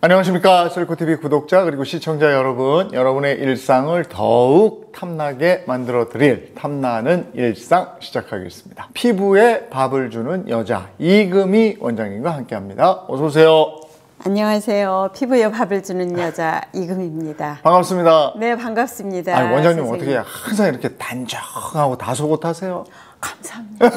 안녕하십니까 셀코TV 구독자 그리고 시청자 여러분 여러분의 일상을 더욱 탐나게 만들어 드릴 탐나는 일상 시작하겠습니다 피부에 밥을 주는 여자 이금희 원장님과 함께 합니다 어서 오세요 안녕하세요. 피부에 밥을 주는 여자 이금입니다. 희 반갑습니다. 네, 반갑습니다. 아니, 원장님 선생님. 어떻게 항상 이렇게 단정하고 다소곳하세요? 감사합니다.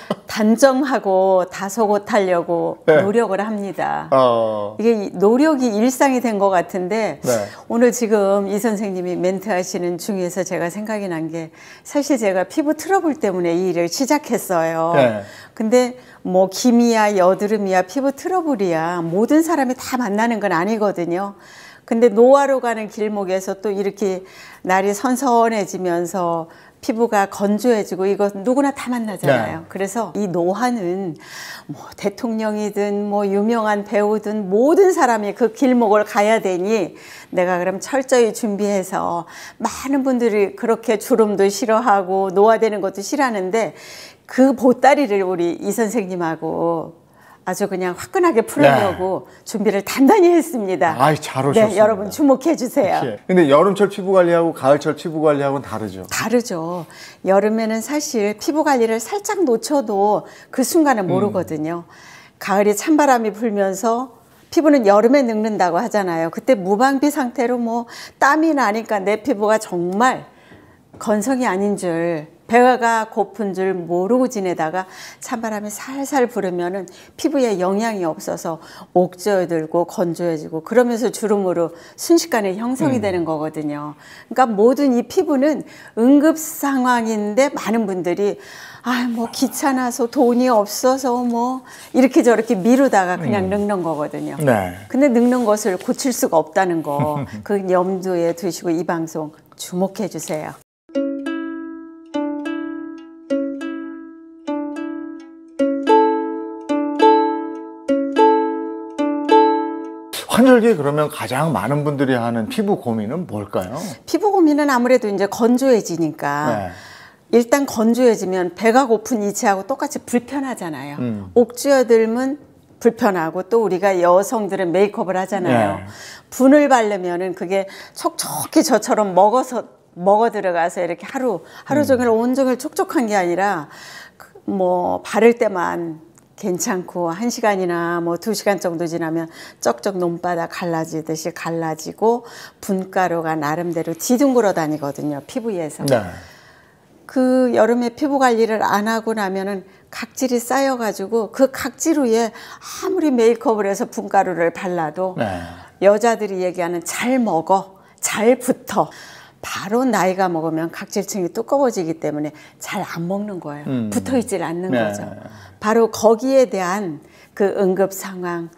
단정하고 다소곳하려고 네. 노력을 합니다. 어... 이게 노력이 일상이 된 것 같은데 네. 오늘 지금 이 선생님이 멘트하시는 중에서 제가 생각이 난 게 사실 제가 피부 트러블 때문에 이 일을 시작했어요. 네. 근데 뭐 기미야 여드름이야 피부 트러블이야 모든 사람이 다 만나는 건 아니거든요. 근데 노화로 가는 길목에서 또 이렇게 날이 선선해지면서 피부가 건조해지고 이거 누구나 다 만나잖아요. 네. 그래서 이 노화는 뭐 대통령이든 뭐 유명한 배우든 모든 사람이 그 길목을 가야 되니 내가 그럼 철저히 준비해서 많은 분들이 그렇게 주름도 싫어하고 노화되는 것도 싫어하는데 그 보따리를 우리 이 선생님하고 아주 그냥 화끈하게 풀어려고 네. 준비를 단단히 했습니다. 아이, 잘 네, 오셨습니다. 네, 여러분 주목해 주세요. 그치. 근데 여름철 피부 관리하고 가을철 피부 관리하고는 다르죠. 다르죠. 여름에는 사실 피부 관리를 살짝 놓쳐도 그 순간은 음. 모르거든요. 음. 가을에 찬바람이 불면서 피부는 여름에 늙는다고 하잖아요. 그때 무방비 상태로 뭐 땀이 나니까 내 피부가 정말 건성이 아닌 줄 배가 고픈 줄 모르고 지내다가 찬바람이 살살 부르면은 피부에 영향이 없어서 옥죄어들고 건조해지고 그러면서 주름으로 순식간에 형성이 음. 되는 거거든요. 그러니까 모든 이 피부는 응급 상황인데 많은 분들이 아, 뭐 귀찮아서 돈이 없어서 뭐 이렇게 저렇게 미루다가 그냥 음. 늙는 거거든요. 네. 근데 늙는 것을 고칠 수가 없다는 거 그 염두에 두시고 이 방송 주목해 주세요. 환절기 에 그러면 가장 많은 분들이 하는 피부 고민은 뭘까요? 피부 고민은 아무래도 이제 건조해지니까 네. 일단 건조해지면 배가 고픈 이치하고 똑같이 불편하잖아요. 음. 옥주어들면 불편하고 또 우리가 여성들은 메이크업을 하잖아요. 네. 분을 바르면은 그게 촉촉히 저처럼 먹어서 먹어 들어가서 이렇게 하루 하루 음. 종일 온종일 촉촉한 게 아니라 그 뭐 바를 때만 괜찮고 한 시간이나 뭐 두 시간 정도 지나면 쩍쩍 논바닥 갈라지듯이 갈라지고 분가루가 나름대로 뒤둥그러 다니거든요 피부에서 네. 그 여름에 피부 관리를 안 하고 나면은 각질이 쌓여가지고 그 각질 위에 아무리 메이크업을 해서 분가루를 발라도 네. 여자들이 얘기하는 잘 먹어 잘 붙어 바로 나이가 먹으면 각질층이 두꺼워지기 때문에 잘 안 먹는 거예요. 음. 붙어 있질 않는 네. 거죠. 바로 거기에 대한 그 응급 상황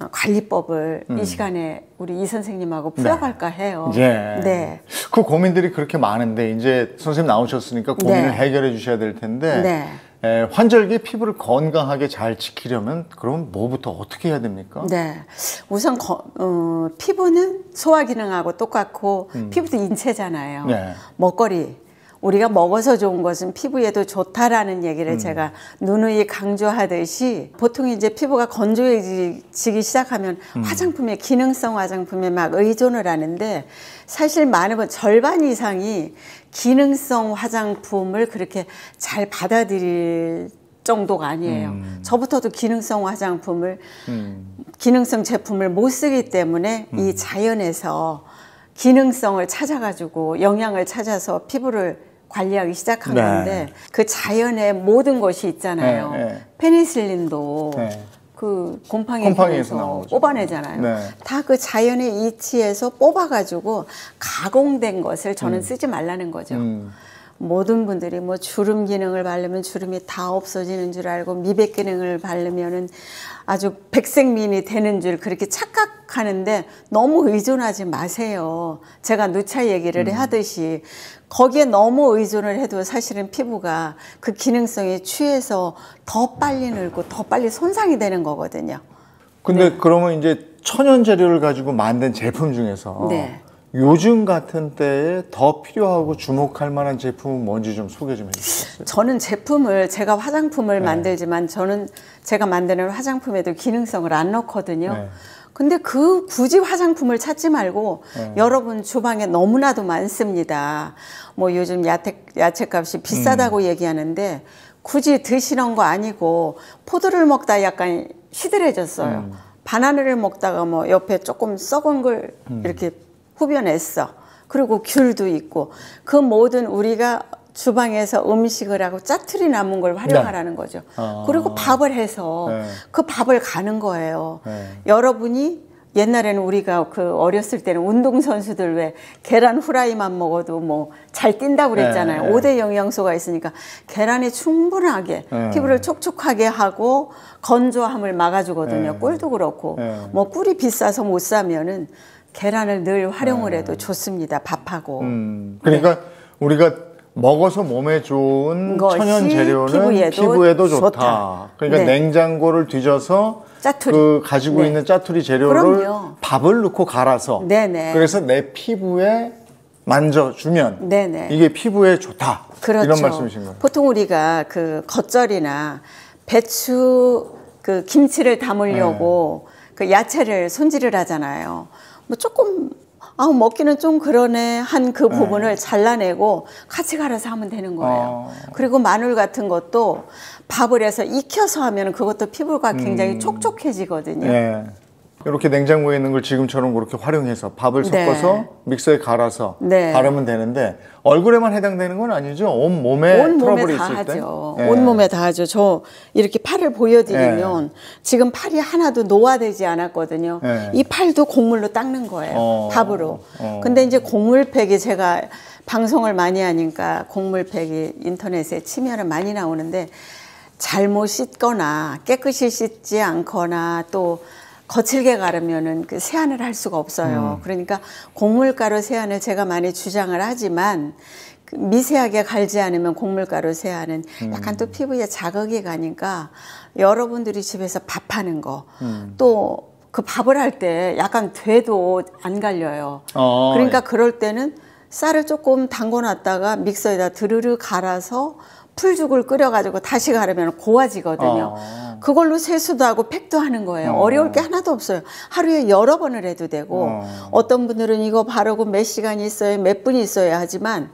어, 관리법을 음. 이 시간에 우리 이 선생님하고 네. 풀어갈까 해요. 네. 네. 그 고민들이 그렇게 많은데 이제 선생님 나오셨으니까 고민을 네. 해결해 주셔야 될 텐데 네. 에, 환절기 피부를 건강하게 잘 지키려면 그럼 뭐부터 어떻게 해야 됩니까? 네, 우선 거, 어, 피부는 소화 기능하고 똑같고 음. 피부도 인체잖아요. 네. 먹거리 우리가 먹어서 좋은 것은 피부에도 좋다라는 얘기를 음. 제가 누누이 강조하듯이 보통 이제 피부가 건조해지기 시작하면 음. 화장품의 기능성 화장품에 막 의존을 하는데 사실 많은 분 절반 이상이 기능성 화장품을 그렇게 잘 받아들일 정도가 아니에요. 음. 저부터도 기능성 화장품을 음. 기능성 제품을 못 쓰기 때문에 이 음. 자연에서 기능성을 찾아가지고 영양을 찾아서 피부를 관리하기 시작하는 건데 네. 그 자연의 모든 것이 있잖아요. 네, 네. 페니실린도 네. 그 곰팡이에서, 곰팡이에서 뽑아내잖아요. 네. 다그 자연의 이치에서 뽑아가지고 가공된 것을 저는 음. 쓰지 말라는 거죠. 음. 모든 분들이 뭐 주름 기능을 바르면 주름이 다 없어지는 줄 알고 미백 기능을 바르면은 아주 백색민이 되는 줄 그렇게 착각하는데 너무 의존하지 마세요. 제가 누차 얘기를 음. 하듯이 거기에 너무 의존을 해도 사실은 피부가 그 기능성에 취해서 더 빨리 늙고 더 빨리 손상이 되는 거거든요. 근데 네. 그러면 이제 천연 재료를 가지고 만든 제품 중에서 네. 요즘 같은 때에 더 필요하고 주목할 만한 제품은 뭔지 좀 소개 좀 해주세요. 저는 제품을 제가 화장품을 네. 만들지만 저는 제가 만드는 화장품에도 기능성을 안 넣거든요. 네. 근데 그 굳이 화장품을 찾지 말고 네. 여러분 주방에 너무나도 많습니다. 뭐 요즘 야채 야채값이 비싸다고 음. 얘기하는데 굳이 드시는 거 아니고 포도를 먹다 약간 시들해졌어요. 음. 바나나를 먹다가 뭐 옆에 조금 썩은 걸 음. 이렇게 후벼했어 그리고 귤도 있고 그 모든 우리가 주방에서 음식을 하고 짜투리 남은 걸 네. 활용하라는 거죠. 아. 그리고 밥을 해서 네. 그 밥을 가는 거예요. 네. 여러분이 옛날에는 우리가 그 어렸을 때는 운동선수들 왜 계란 후라이만 먹어도 뭐 잘 뛴다고 네, 그랬잖아요. 네. 오대 영양소가 있으니까 계란이 충분하게 피부를 촉촉하게 하고 건조함을 막아주거든요. 꿀도 그렇고 뭐 꿀이 비싸서 못 사면은 계란을 늘 활용을 네. 해도 좋습니다. 밥하고. 음, 네. 그러니까 네. 우리가 먹어서 몸에 좋은 천연 재료는 피부에도, 피부에도 좋다. 좋다. 그러니까 네. 냉장고를 뒤져서 짜투리. 그 가지고 네. 있는 짜투리 재료를 그럼요. 밥을 넣고 갈아서 네네. 그래서 내 피부에 만져주면 네네. 이게 피부에 좋다. 그렇죠. 이런 말씀이신 거예요. 보통 우리가 그 겉절이나 배추 그 김치를 담으려고 네. 그 야채를 손질을 하잖아요. 뭐 조금 아 먹기는 좀 그러네 한그 네. 부분을 네. 잘라내고 같이 갈아서 하면 되는 거예요. 어. 그리고 마늘 같은 것도 밥을 해서 익혀서 하면 그것도 피부가 굉장히 음. 촉촉해지거든요. 네. 이렇게 냉장고에 있는 걸 지금처럼 그렇게 활용해서 밥을 네. 섞어서 믹서에 갈아서 네. 바르면 되는데 얼굴에만 해당되는 건 아니죠. 온 몸에 트러블이 몸에 다 하죠. 네. 온 몸에 다 하죠. 저 이렇게 팔을 보여드리면 네. 지금 팔이 하나도 노화되지 않았거든요. 네. 이 팔도 곡물로 닦는 거예요. 어. 밥으로. 어. 근데 이제 곡물팩이 제가 방송을 많이 하니까 곡물팩이 인터넷에 치면은 많이 나오는데 잘못 씻거나 깨끗이 씻지 않거나 또 거칠게 가르면은 그 세안을 할 수가 없어요. 음. 그러니까 곡물가루 세안을 제가 많이 주장을 하지만 그 미세하게 갈지 않으면 곡물가루 세안은 음. 약간 또 피부에 자극이 가니까 여러분들이 집에서 밥하는 거또 음. 그 밥을 할 때 약간 돼도 안 갈려요. 어, 그러니까 예. 그럴 때는 쌀을 조금 담궈 놨다가 믹서에다 드르르 갈아서 풀죽을 끓여가지고 다시 가르면 고와지거든요. 어. 그걸로 세수도 하고 팩도 하는 거예요. 어. 려울게 하나도 없어요. 하루에 여러 번을 해도 되고 어. 떤 분들은 이거 바르고 몇 시간이 있어야 몇 분이 있어야 하지만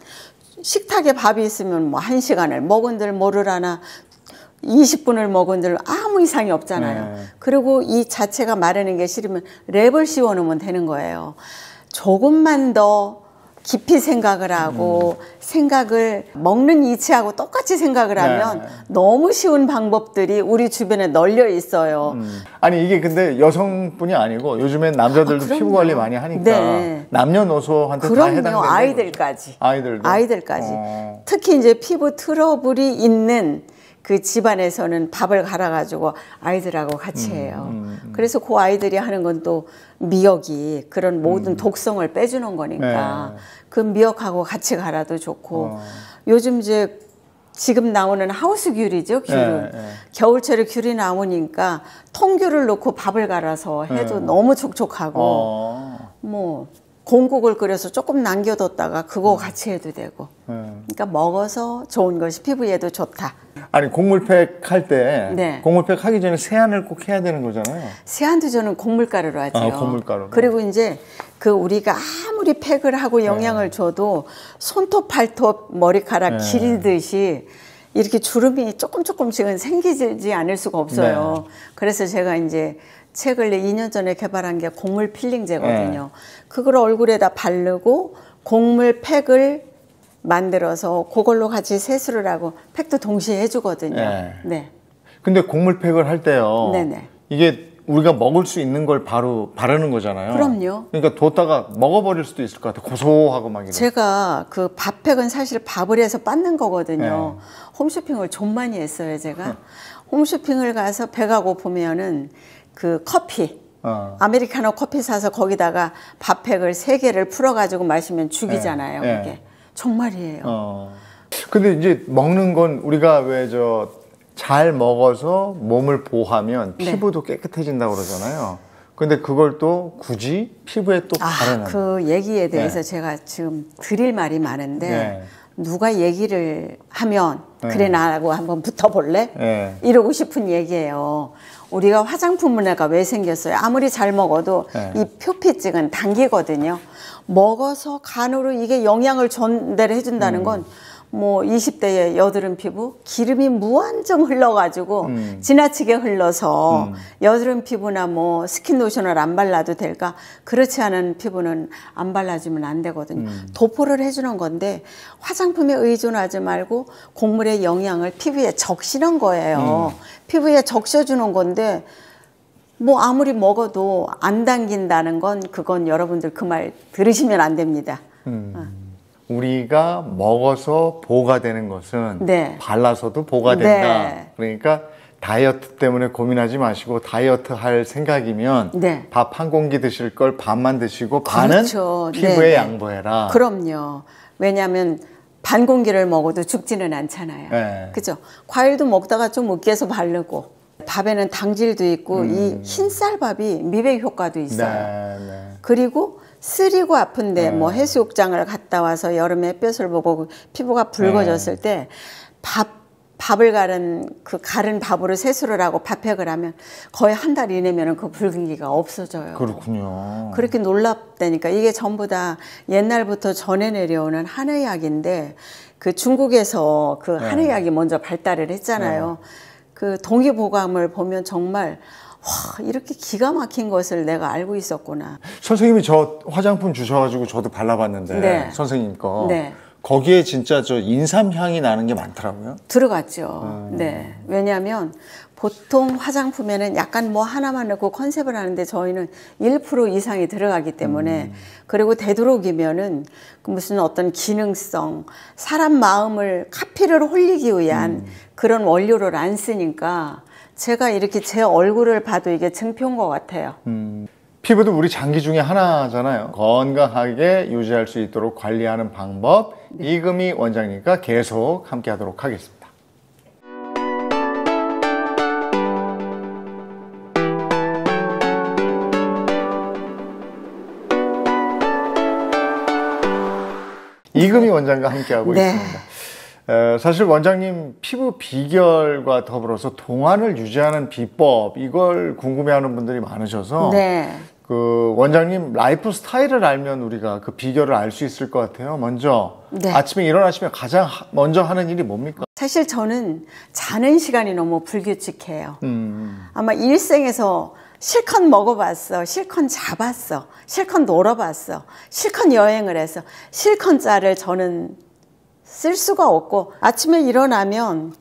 식탁에 밥이 있으면 뭐 한 시간을 먹은들 모를 하나 20분을 먹은들 아무 이상이 없잖아요. 네. 그리고 이 자체가 마르는 게 싫으면 랩을 씌워놓으면 되는 거예요. 조금만 더 깊이 생각을 하고 음. 생각을 먹는 이치하고 똑같이 생각을 네. 하면 네. 너무 쉬운 방법들이 우리 주변에 널려 있어요. 음. 아니 이게 근데 여성뿐이 아니고 요즘엔 남자들도 아, 피부 관리 많이 하니까 네. 남녀노소한테 그럼요. 다 해당되는 아이들까지 아이들도. 아이들까지 어. 특히 이제 피부 트러블이 있는 그 집안에서는 밥을 갈아가지고 아이들하고 같이 음, 해요. 음, 음, 그래서 그 아이들이 하는 건 또 미역이 그런 모든 음. 독성을 빼주는 거니까 네. 그 미역하고 같이 갈아도 좋고 어. 요즘 이제 지금 나오는 하우스 귤이죠, 귤. 네, 네. 겨울철에 귤이 나오니까 통귤을 넣고 밥을 갈아서 해도 네. 너무 촉촉하고 어. 뭐 공국을 끓여서 조금 남겨뒀다가 그거 음. 같이 해도 되고. 음. 그러니까 먹어서 좋은 것이 피부에도 좋다. 아니 곡물팩 할때 네. 곡물팩 하기 전에 세안을 꼭 해야 되는 거잖아요. 세안도 저는 곡물가루로 하죠. 아, 곡물가루. 그리고 이제 그 우리가 아무리 팩을 하고 영양을 네. 줘도 손톱, 발톱, 머리카락 네. 기르듯이 이렇게 주름이 조금 조금씩은 생기지 않을 수가 없어요. 네. 그래서 제가 이제 책을 2년 전에 개발한 게 곡물 필링제거든요. 네. 그걸 얼굴에다 바르고 곡물 팩을 만들어서 그걸로 같이 세수를 하고 팩도 동시에 해주거든요. 네. 네. 근데 곡물 팩을 할 때요. 네네. 이게 우리가 먹을 수 있는 걸 바로 바르는 거잖아요. 그럼요. 그러니까 뒀다가 먹어버릴 수도 있을 것 같아요. 고소하고 막 이런. 제가 그 밥팩은 사실 밥을 해서 빻는 거거든요. 네. 홈쇼핑을 좀 많이 했어요, 제가. 홈쇼핑을 가서 배가 고프면은 그 커피, 어. 아메리카노 커피 사서 거기다가 밥팩을 세개를 풀어가지고 마시면 죽이잖아요, 네. 네. 그게. 정말이에요. 어. 근데 이제 먹는 건 우리가 왜저 잘 먹어서 몸을 보하면 호 네. 피부도 깨끗해진다고 그러잖아요. 근데 그걸 또 굳이 피부에 또 바르는 아, 그 얘기에 네. 대해서 네. 제가 지금 드릴 말이 많은데 네. 누가 얘기를 하면 네. 그래 나라고 한번 붙어볼래 이러고 싶은 얘기예요 우리가 화장품 문화가 왜 생겼어요 아무리 잘 먹어도 이 표피증은 당기거든요 먹어서 간으로 이게 영양을 전달해 준다는 음. 건 음. 뭐 20대의 여드름 피부 기름이 무한정 흘러가지고 음. 지나치게 흘러서 음. 여드름 피부나 뭐 스킨 로션을 안 발라도 될까 그렇지 않은 피부는 안 발라주면 안 되거든요 음. 도포를 해주는 건데 화장품에 의존하지 말고 곡물의 영양을 피부에 적시는 거예요 음. 피부에 적셔주는 건데 뭐 아무리 먹어도 안 당긴다는 건 그건 여러분들 그 말 들으시면 안 됩니다. 음. 어. 우리가 먹어서 보가 되는 것은 네. 발라서도 보가 네. 된다. 네. 그러니까 다이어트 때문에 고민하지 마시고 다이어트 할 생각이면 네. 밥한 공기 드실 걸 반만 드시고 반은 그렇죠. 네, 피부에 네. 양보해라. 그럼요. 왜냐하면 반 공기를 먹어도 죽지는 않잖아요. 그죠? 과일도 먹다가 좀 으깨서 바르고 밥에는 당질도 있고 음. 이 흰쌀밥이 미백 효과도 있어요. 그리고 쓰리고 아픈데 네. 뭐 해수욕장을 갔다 와서 여름에 햇볕을 보고 피부가 붉어졌을 네. 때 밥, 밥을 가른 그 가른 밥으로 세수를 하고 밥팩을 하면 거의 한 달 이내면은 그 붉은기가 없어져요. 그렇군요. 그렇게 놀랍다니까 이게 전부 다 옛날부터 전해 내려오는 한의약인데 그 중국에서 그 한의약이 네. 먼저 발달을 했잖아요. 네. 그 동의보감을 보면 정말 와, 이렇게 기가 막힌 것을 내가 알고 있었구나. 선생님이 저 화장품 주셔가지고 저도 발라봤는데 네. 선생님 거 네. 거기에 진짜 저 인삼 향이 나는 게 많더라고요. 들어갔죠. 음. 네, 왜냐하면 보통 화장품에는 약간 뭐 하나만 넣고 컨셉을 하는데 저희는 1% 이상이 들어가기 때문에 음. 그리고 되도록이면은 그 무슨 어떤 기능성 사람 마음을 카피를 홀리기 위한 음. 그런 원료를 안 쓰니까 제가 이렇게 제 얼굴을 봐도 이게 증표인 것 같아요. 음, 피부도 우리 장기 중에 하나잖아요. 건강하게 유지할 수 있도록 관리하는 방법 네. 이금희 원장님과 계속 함께 하도록 하겠습니다. 이금희 원장과 함께하고 네. 있습니다. 사실 원장님 피부 비결과 더불어서 동안을 유지하는 비법 이걸 궁금해하는 분들이 많으셔서 네. 그 원장님 라이프 스타일을 알면 우리가 그 비결을 알 수 있을 것 같아요. 먼저 네. 아침에 일어나시면 가장 먼저 하는 일이 뭡니까? 사실 저는 자는 시간이 너무 불규칙해요. 음, 음. 아마 일생에서 실컷 먹어봤어, 실컷 잡았어, 실컷 놀아봤어, 실컷 여행을 해서 실컷 자를 저는 쓸 수가 없고 아침에 일어나면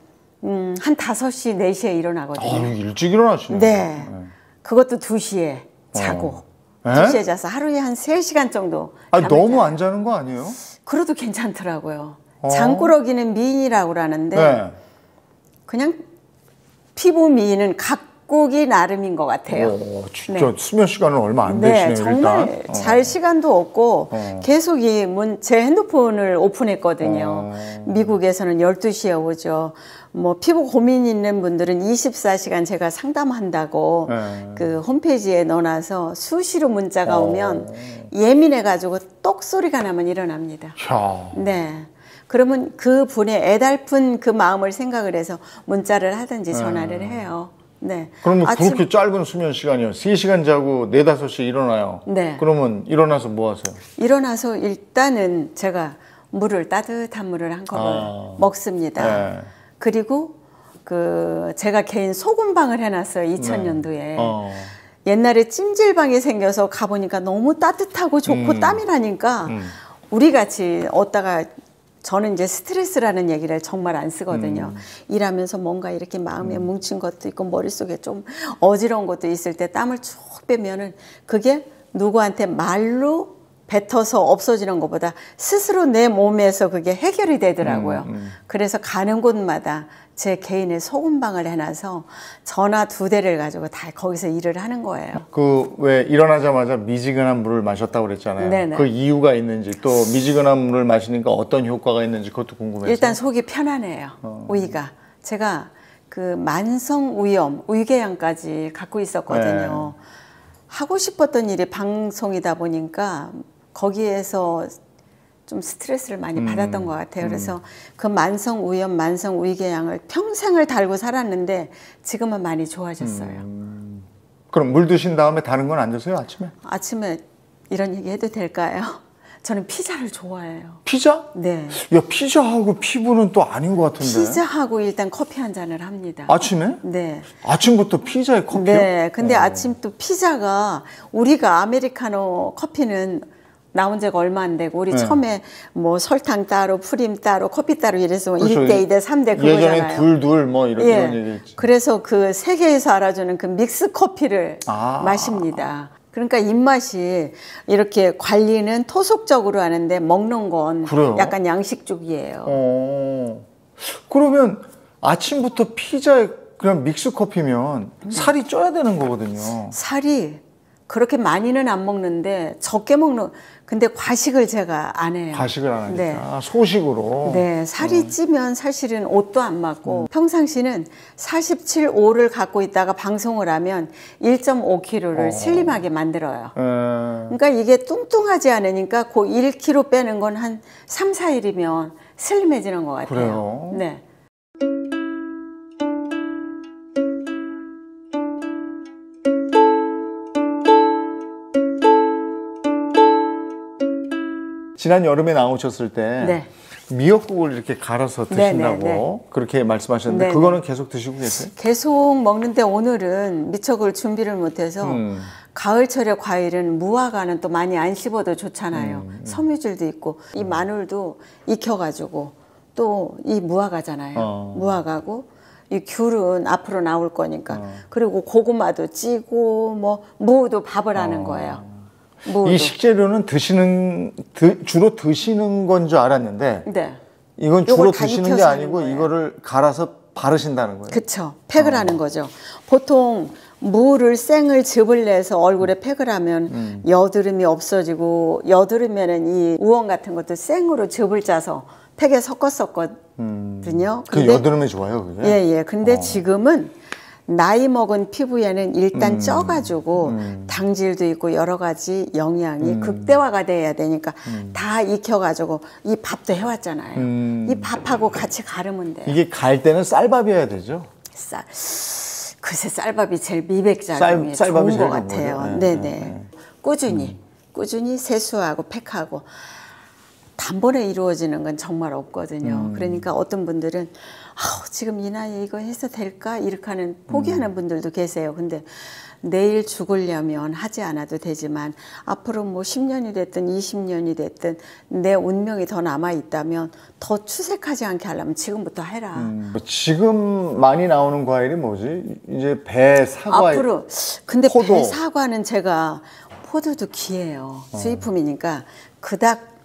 음, 한 5시, 4시에 일어나거든요. 아, 일찍 일어나시네. 네. 네. 그것도 2시에 어. 자고 어. 2시에 자서 하루에 한 3시간 정도. 아, 너무 안 자는 거 아니에요? 그래도 괜찮더라고요. 어. 장꾸러기는 미인이라고 하는데 네. 그냥 피부 미인은 각 각국이 나름인 것 같아요. 오, 진짜 네. 수면 시간은 얼마 안 네, 되시네요. 정말 일단. 어. 잘 어. 시간도 없고 어. 계속 이문제 핸드폰을 오픈했거든요. 어. 미국에서는 12시에 오죠. 뭐 피부 고민 있는 분들은 24시간 제가 상담한다고 네. 그 홈페이지에 넣어놔서 수시로 문자가 어. 오면 예민해 가지고 똑 소리가 나면 일어납니다. 야. 네. 그러면 그 분의 애달픈 그 마음을 생각을 해서 문자를 하든지 전화를 음. 해요. 네. 그러면 아침... 그렇게 짧은 수면 시간이요. 3시간 자고 4, 5시 일어나요. 네. 그러면 일어나서 뭐 하세요? 일어나서 일단은 제가 물을 따뜻한 물을 한컵을 아... 먹습니다. 네. 그리고 그 제가 개인 소금방을 해놨어요. 2000년도에. 네. 어... 옛날에 찜질방이 생겨서 가보니까 너무 따뜻하고 좋고 음... 땀이 나니까 음... 우리 같이 어디다가 저는 이제 스트레스라는 얘기를 정말 안 쓰거든요. 음. 일하면서 뭔가 이렇게 마음에 음. 뭉친 것도 있고 머릿속에 좀 어지러운 것도 있을 때 땀을 쭉 빼면은 그게 누구한테 말로 뱉어서 없어지는 것보다 스스로 내 몸에서 그게 해결이 되더라고요. 음, 음. 그래서 가는 곳마다 제 개인의 소금방을 해놔서 전화 두 대를 가지고 다 거기서 일을 하는 거예요. 그 왜 일어나자마자 미지근한 물을 마셨다고 그랬잖아요. 네네. 그 이유가 있는지 또 미지근한 물을 마시니까 어떤 효과가 있는지 그것도 궁금해요. 일단 속이 편안해요. 어. 오이가 제가 그 만성 위염, 위궤양까지 갖고 있었거든요. 네. 하고 싶었던 일이 방송이다 보니까 거기에서 좀 스트레스를 많이 음. 받았던 것 같아요. 음. 그래서 음. 그 만성 우염, 만성 위궤양을 평생을 달고 살았는데 지금은 많이 좋아졌어요. 음. 그럼 물 드신 다음에 다른 건 안 드세요 아침에? 아침에 이런 얘기 해도 될까요? 저는 피자를 좋아해요. 피자? 네. 야 피자하고 피부는 또 아닌 것 같은데. 피자하고 일단 커피 한 잔을 합니다. 아침에? 네. 아침부터 피자에 커피요? 네. 근데 오. 어. 아침 또 피자가 우리가 아메리카노 커피는 나온 지가 얼마 안 되고 우리 네. 처음에 뭐 설탕 따로 프림 따로 커피 따로 이래서 그 그렇죠. 1대 2대 3대 그거잖아요. 예전에 둘둘 뭐 이런, 예. 이런 얘기했죠. 그래서 그 세계에서 알아주는 그 믹스 커피를 아. 마십니다. 그러니까 입맛이 이렇게 관리는 토속적으로 하는데 먹는 건 그래요? 약간 양식쪽이에요 어. 그러면 아침부터 피자에 그냥 믹스 커피면 살이 쪄야 되는 거거든요. 살이 그렇게 많이는 안 먹는데 적게 먹는 근데 과식을 제가 안 해요. 과식을 안 하니까 네. 아, 소식으로. 네, 살이 음. 찌면 사실은 옷도 안 맞고 음. 평상시는 47, 5를 갖고 있다가 방송을 하면 1.5kg를 어. 슬림하게 만들어요. 에. 예. 그러니까 이게 뚱뚱하지 않으니까 그 1kg 빼는 건 한 3, 4일이면 슬림해지는 것 같아요. 그래요? 네. 지난 여름에 나오셨을 때 네. 미역국을 이렇게 갈아서 네, 네, 드신다고 네네네. 그렇게 말씀하셨는데 네네. 네. 그거는 계속 드시고 계세요? 계속 먹는데 오늘은 미역을 준비를 못해서 음. 가을철에 과일은 무화과는 또 많이 안 씹어도 좋잖아요. 음, 음. 섬유질도 있고 이 음. 마늘도 익혀가지고 또 이 무화과잖아요. 어. 무화과고 이 귤은 앞으로 나올 거니까 어. 그리고 고구마도 찌고 뭐 무도 밥을 하는 어. 거예요. 뭐죠? 이 식재료는 드시는 드, 주로 드시는 건 줄 알았는데 네. 이건 주로 드시는 게 아니고 이거를 갈아서 바르신다는 거예요. 그렇죠. 팩을 어. 하는 거죠. 보통 무를 생을 즙을 내서 얼굴에 음. 팩을 하면 음. 여드름이 없어지고 여드름에는 이 우엉 같은 것도 생으로 즙을 짜서 팩에 섞었었거든요. 음. 그 여드름에 좋아요, 그게? 예, 예. 근데 어. 지금은 나이 먹은 피부에는 일단 음. 쪄가지고 음. 당질도 있고 여러 가지 영양이 음. 극대화가 돼야 되니까 음. 다 익혀가지고 이 밥도 해왔잖아요. 음. 이 밥하고 같이 가르면 돼요. 이게 갈 때는 쌀밥이어야 되죠? 쌀. 글쎄 쌀밥이 제일 미백작용이 쌀, 좋은 것 같아요. 네, 네, 네. 꾸준히 음. 꾸준히 세수하고 팩하고 단번에 이루어지는 건 정말 없거든요. 그러니까 어떤 분들은 아우 지금 이 나이에 이거 해서 될까 이렇게 하는 음. 포기하는 분들도 계세요. 근데 내일 죽으려면 하지 않아도 되지만 앞으로 뭐 10년이 됐든 20년이 됐든 내 운명이 더 남아 있다면 더 추색하지 않게 하려면 지금부터 해라. 음. 뭐 지금 많이 나오는 과일이 뭐지? 이제 배, 사과. 앞으로 근데 포도. 배, 사과는 제가 포도도 귀해요. 어. 수입품이니까 그닥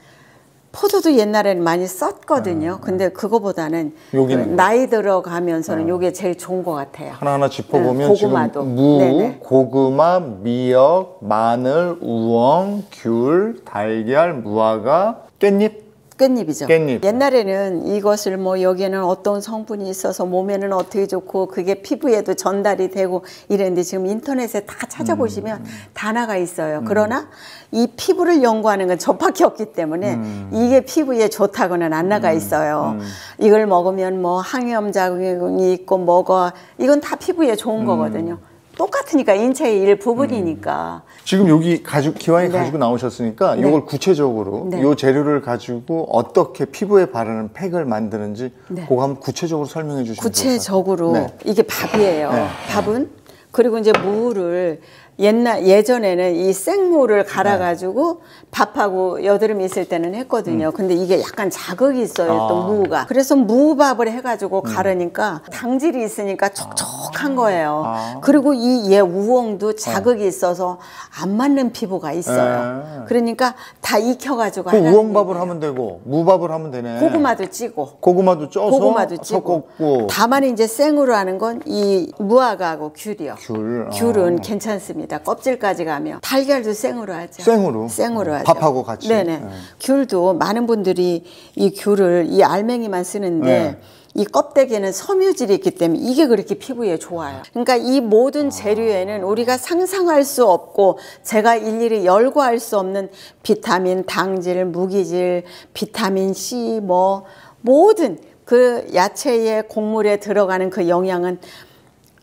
포도도 옛날에는 많이 썼거든요. 네. 네. 근데 그거보다는 여기는 그 뭐. 나이 들어가면서는 이게 네. 제일 좋은 것 같아요. 하나하나 네, 짚어보면 네. 고구마도. 무, 네네. 고구마, 미역, 마늘, 우엉, 귤, 달걀, 무화과, 깻잎 깻잎이죠. 깻잎. 옛날에는 이것을 뭐 여기에는 어떤 성분이 있어서 몸에는 어떻게 좋고 그게 피부에도 전달이 되고 이랬는데 지금 인터넷에 다 찾아보시면 음. 다 나가 있어요. 음. 그러나 이 피부를 연구하는 건 저밖에 없기 때문에 음. 이게 피부에 좋다고는 안 나가 음. 있어요. 음. 이걸 먹으면 뭐 항염 작용이 있고 뭐가 이건 다 피부에 좋은 음. 거거든요. 똑같으니까 인체의 일부분이니까. 음. 지금 여기 가지 기왕에 네. 가지고 나오셨으니까 네. 이걸 구체적으로 네. 이 재료를 가지고 어떻게 피부에 바르는 팩을 만드는지 네. 그거 한번 구체적으로 설명해 주시면 구체적으로 네. 이게 밥이에요. 네. 밥은 그리고 이제 무를 옛날 예전에는 이 생물을 네. 갈아가지고 네. 밥하고 여드름이 있을 때는 했거든요. 음. 근데 이게 약간 자극이 있어요. 아. 또 무가. 네. 그래서 무밥을 해가지고 음. 가르니까 당질이 있으니까 촉촉한 아. 거예요. 아. 그리고 이 얘 우엉도 어. 자극이 있어서 안 맞는 피부가 있어요. 에. 네. 그러니까 다 익혀가지고. 그 우엉밥을 하면 되고 무밥을 하면 되네. 고구마도 찌고. 고구마도 쪄서. 고구마도 찌고. 섞고 다만 이제 생으로 하는 건 이 무화과하고 귤이요. 귤. 귤은 어. 괜찮습니다. 않습니다. 껍질까지 가면 달걀도 생으로 하죠. 생으로. 생으로 어, 하죠. 밥하고 같이. 네네. 네. 귤도 많은 분들이 이 귤을 이 알맹이만 쓰는데. 네. 이 껍데기에는 섬유질이 있기 때문에 이게 그렇게 피부에 좋아요. 그러니까 이 모든 재료에는 우리가 상상할 수 없고 제가 일일이 열거할 수 없는 비타민, 당질, 무기질, 비타민 C 뭐 모든 그 야채의 곡물에 들어가는 그 영양은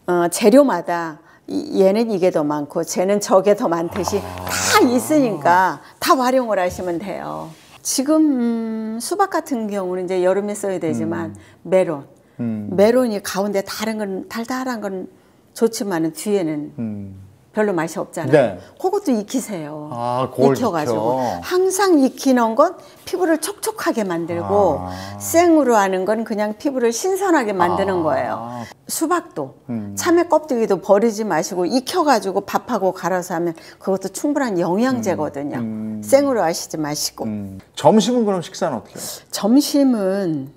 어, 재료마다 얘는 이게 더 많고 쟤는 저게 더 많듯이 다 있으니까 다 활용을 하시면 돼요. 지금 음, 수박 같은 경우는 이제 여름에 써야 되지만 음. 메론, 음. 메론이 가운데 다른 건 달달한 건 좋지만은 뒤에는 별로 맛이 없잖아요. 네. 그것도 익히세요. 아, 익혀가지고 익혀. 항상 익히는 건 피부를 촉촉하게 만들고 아. 생으로 하는 건 그냥 피부를 신선하게 만드는 아. 거예요. 수박도 음. 참외 껍데기도 버리지 마시고 익혀가지고 밥하고 갈아서 하면 그것도 충분한 영양제거든요. 음. 음. 생으로 하시지 마시고. 음. 점심은 그럼 식사는 어떻게? 해요? 점심은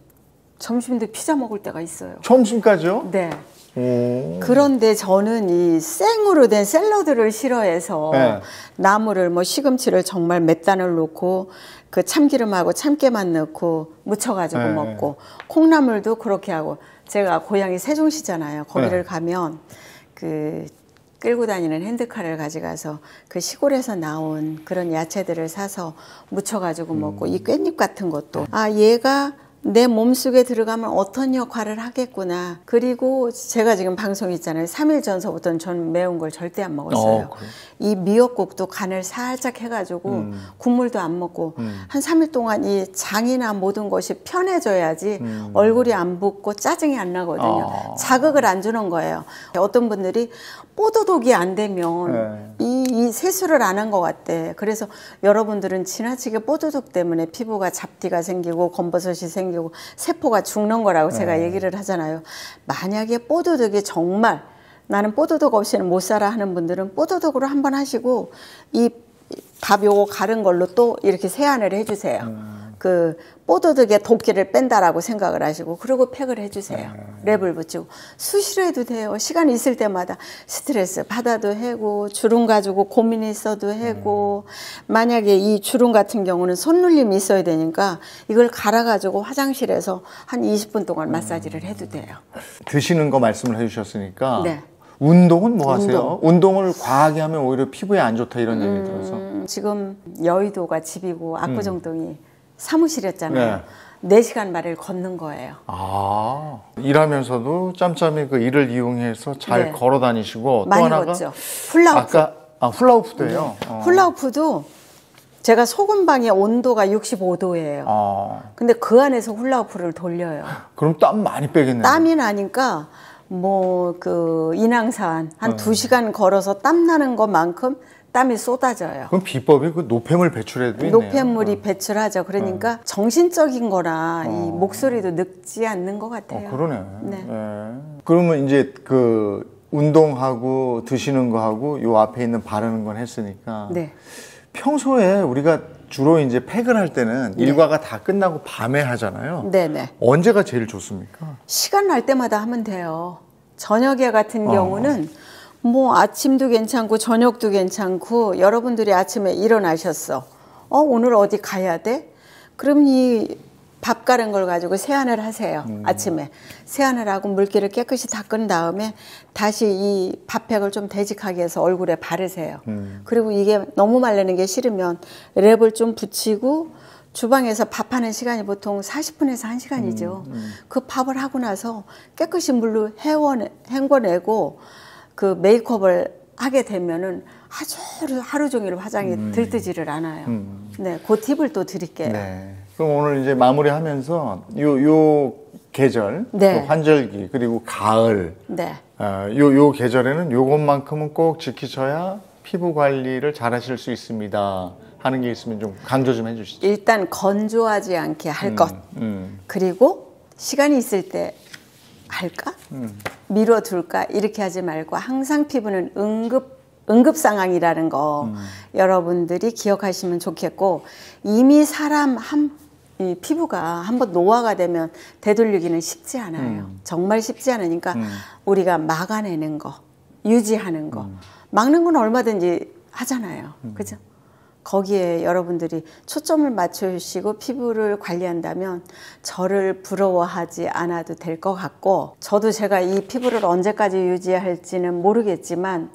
점심인데 피자 먹을 때가 있어요. 점심까지요? 네. 그런데 저는 이 생으로 된 샐러드를 싫어해서 네. 나물을 뭐 시금치를 정말 몇 단을 놓고 그 참기름하고 참깨만 넣고 무쳐가지고 네. 먹고 콩나물도 그렇게 하고 제가 고향이 세종시잖아요. 거기를 네. 가면 그 끌고 다니는 핸드카를 가져가서 그 시골에서 나온 그런 야채들을 사서 무쳐가지고 먹고 음. 이 깻잎 같은 것도 아 얘가 내 몸속에 들어가면 어떤 역할을 하겠구나. 그리고 제가 지금 방송 있잖아요. 3일 전서부터는 전 매운 걸 절대 안 먹었어요. 어, 이 미역국도 간을 살짝 해가지고 음. 국물도 안 먹고 음. 한 3일 동안 이 장이나 모든 것이 편해져야지 음. 얼굴이 안 붓고 짜증이 안 나거든요. 어. 자극을 안 주는 거예요. 어떤 분들이 뽀도독이 안 되면 네. 이, 이 세수를 안 한 것 같대. 그래서 여러분들은 지나치게 뽀도독 때문에 피부가 잡티가 생기고 검버섯이 생기고 생기고 세포가 죽는 거라고 네. 제가 얘기를 하잖아요. 만약에 뽀드득이 정말 나는 뽀드득 없이는 못 살아 하는 분들은 뽀드득으로 한번 하시고 이 밥 요거 가른 걸로 또 이렇게 세안을 해주세요. 음. 그 뽀드득의 도끼를 뺀다라고 생각을 하시고 그리고 팩을 해주세요. 네. 랩을 붙이고 수시로 해도 돼요. 시간 있을 때마다 스트레스 받아도 해고 주름 가지고 고민이 있어도 해고 음. 만약에 이 주름 같은 경우는 손놀림이 있어야 되니까 이걸 갈아가지고 화장실에서 한 20분 동안 음. 마사지를 해도 돼요. 드시는 거 말씀을 해주셨으니까 네. 운동은 뭐 하세요? 운동. 을 과하게 하면 오히려 피부에 안 좋다 이런 음, 얘기 들어서 지금 여의도가 집이고 압구정동이 음. 사무실이었잖아요. 네. 네. 시간 말을 걷는 거예요. 아, 일하면서도 짬짬이 그 일을 이용해서 잘 네. 걸어 다니시고 또 하나가 걷죠. 훌라후프. 아까 아, 훌라후프도요. 네. 어. 훌라후프도 제가 소금방의 온도가 65도예요. 아. 근데 그 안에서 훌라후프를 돌려요. 그럼 땀 많이 빼겠네요. 땀이 나니까 뭐 그 인왕산 한 네. 2시간 걸어서 땀 나는 것만큼 땀이 쏟아져요. 그럼 비법이 그 노폐물 배출에도 있네요. 노폐물이 어. 배출하죠. 그러니까 어. 정신적인 거라 이 어. 목소리도 늙지 않는 것 어, 같아요. 그러네. 네. 네. 그러면 이제 그 운동하고 드시는 거하고 요 앞에 있는 바르는 건 했으니까 네. 평소에 우리가 주로 이제 팩을 할 때는 네. 일과가 다 끝나고 밤에 하잖아요. 네네. 네. 언제가 제일 좋습니까? 시간 날 때마다 하면 돼요. 저녁에 같은 어. 경우는 뭐 아침도 괜찮고 저녁도 괜찮고 여러분들이 아침에 일어나셨어. 어, 오늘 어디 가야 돼? 그럼 이 밥가른 걸 가지고 세안을 하세요. 음. 아침에. 세안을 하고 물기를 깨끗이 닦은 다음에 다시 이 밥팩을 좀 되직하게 해서 얼굴에 바르세요. 음. 그리고 이게 너무 말리는 게 싫으면 랩을 좀 붙이고 주방에서 밥하는 시간이 보통 40분에서 1시간이죠. 음, 음. 그 밥을 하고 나서 깨끗이 물로 해원, 헹궈내고 그 메이크업을 하게 되면은 아주 하루 종일 화장이 음. 들뜨지를 않아요. 음. 네, 그 팁을 또 드릴게요. 네. 그럼 오늘 이제 마무리하면서 요 요 계절, 네. 환절기 그리고 가을, 네. 어, 요, 요 계절에는 요것만큼은 꼭 지키셔야 피부 관리를 잘 하실 수 있습니다. 하는 게 있으면 좀 강조 좀 해주시죠. 일단 건조하지 않게 할 음, 것. 음. 그리고 시간이 있을 때 할까? 음. 밀어둘까? 이렇게 하지 말고 항상 피부는 응급 응급 상황이라는 거 음. 여러분들이 기억하시면 좋겠고 이미 사람 한이 피부가 한번 노화가 되면 되돌리기는 쉽지 않아요. 음. 정말 쉽지 않으니까 음. 우리가 막아내는 거, 유지하는 거, 음. 막는 건 얼마든지 하잖아요. 음. 그죠? 거기에 여러분들이 초점을 맞추시고 피부를 관리한다면 저를 부러워하지 않아도 될 것 같고 저도 제가 이 피부를 언제까지 유지할지는 모르겠지만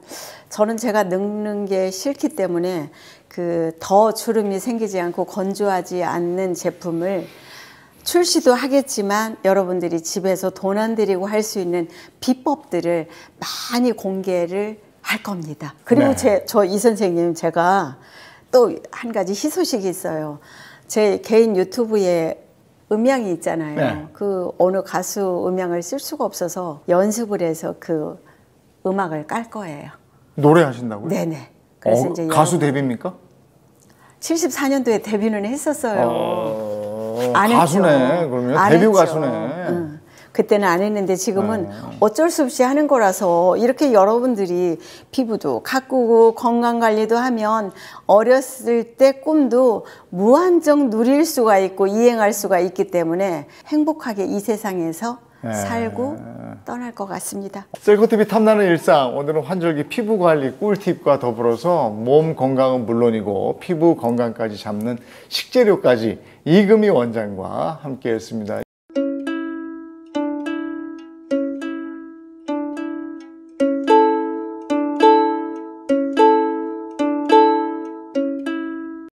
저는 제가 늙는 게 싫기 때문에 그 더 주름이 생기지 않고 건조하지 않는 제품을 출시도 하겠지만 여러분들이 집에서 돈안드리고할 수 있는 비법들을 많이 공개를 할 겁니다. 그리고 네. 제, 저 이 선생님 제가 또한 가지 희소식이 있어요. 제 개인 유튜브에 음향이 있잖아요. 네. 그 어느 가수 음향을 쓸 수가 없어서 연습을 해서 그 음악을 깔 거예요. 노래하신다고요? 네네. 그래서 어, 이제 가수 데뷔입니까? 74년도에 데뷔는 했었어요. 어, 안 가수네. 했죠. 그러면 안 데뷔 했죠. 가수네. 응. 그때는 안 했는데 지금은 네. 어쩔 수 없이 하는 거라서 이렇게 여러분들이 피부도 가꾸고 건강 관리도 하면 어렸을 때 꿈도 무한정 누릴 수가 있고 이행할 수가 있기 때문에 행복하게 이 세상에서 네. 살고 떠날 것 같습니다. 셀코TV 탐나는 일상 오늘은 환절기 피부 관리 꿀팁과 더불어서 몸 건강은 물론이고 피부 건강까지 잡는 식재료까지 이금희 원장과 함께했습니다.